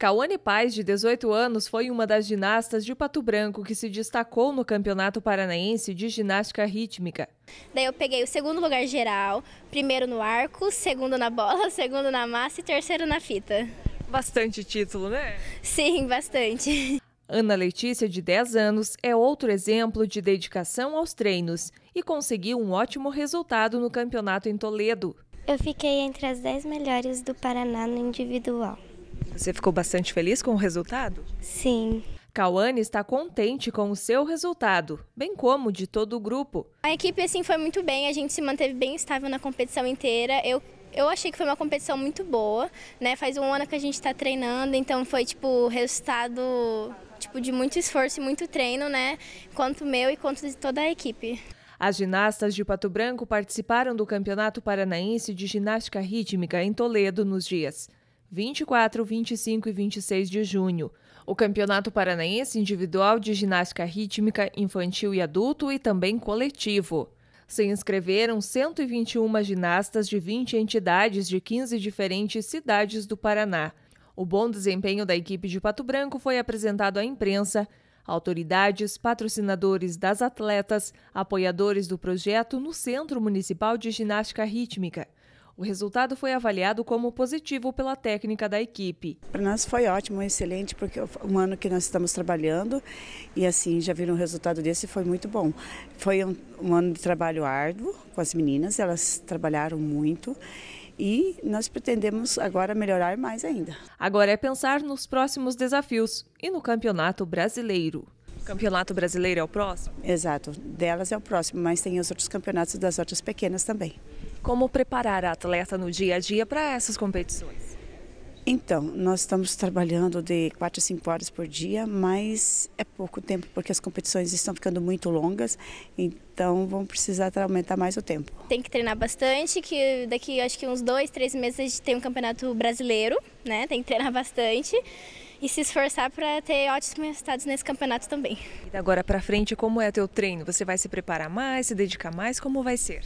Cauane Paz, de 18 anos, foi uma das ginastas de Pato Branco que se destacou no Campeonato Paranaense de Ginástica Rítmica. Daí eu peguei o segundo lugar geral, primeiro no arco, segundo na bola, segundo na massa e terceiro na fita. Bastante título, né? Sim, bastante. Ana Letícia, de 10 anos, é outro exemplo de dedicação aos treinos e conseguiu um ótimo resultado no campeonato em Toledo. Eu fiquei entre as 10 melhores do Paraná no individual. Você ficou bastante feliz com o resultado? Sim. Cauane está contente com o seu resultado, bem como de todo o grupo. A equipe assim foi muito bem, a gente se manteve bem estável na competição inteira. Eu eu achei que foi uma competição muito boa, né? Faz um ano que a gente está treinando, então foi tipo resultado tipo de muito esforço e muito treino, né? Quanto meu e quanto de toda a equipe. As ginastas de Pato Branco participaram do Campeonato Paranaense de Ginástica Rítmica em Toledo nos dias 24, 25 e 26 de junho. O Campeonato Paranaense Individual de Ginástica Rítmica Infantil e Adulto e também Coletivo. Se inscreveram 121 ginastas de 20 entidades de 15 diferentes cidades do Paraná. O bom desempenho da equipe de Pato Branco foi apresentado à imprensa, autoridades, patrocinadores das atletas, apoiadores do projeto no Centro Municipal de Ginástica Rítmica. O resultado foi avaliado como positivo pela técnica da equipe. Para nós foi ótimo, excelente, porque é um ano que nós estamos trabalhando e assim já viram um resultado desse foi muito bom. Foi um, um ano de trabalho árduo com as meninas, elas trabalharam muito e nós pretendemos agora melhorar mais ainda. Agora é pensar nos próximos desafios e no Campeonato Brasileiro. O campeonato brasileiro é o próximo? Exato, delas é o próximo, mas tem os outros campeonatos das outras pequenas também. Como preparar a atleta no dia a dia para essas competições? Então, nós estamos trabalhando de 4 a 5 horas por dia, mas é pouco tempo porque as competições estão ficando muito longas, então vão precisar aumentar mais o tempo. Tem que treinar bastante, que daqui acho que uns 2, 3 meses a gente tem um campeonato brasileiro, né? Tem que treinar bastante e se esforçar para ter ótimos resultados nesse campeonato também. E agora para frente, como é o teu treino? Você vai se preparar mais, se dedicar mais? Como vai ser?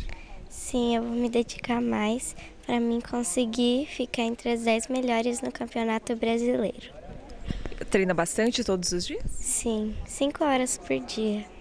Sim, eu vou me dedicar mais para mim conseguir ficar entre as 10 melhores no Campeonato Brasileiro. Treina bastante todos os dias? Sim, 5 horas por dia.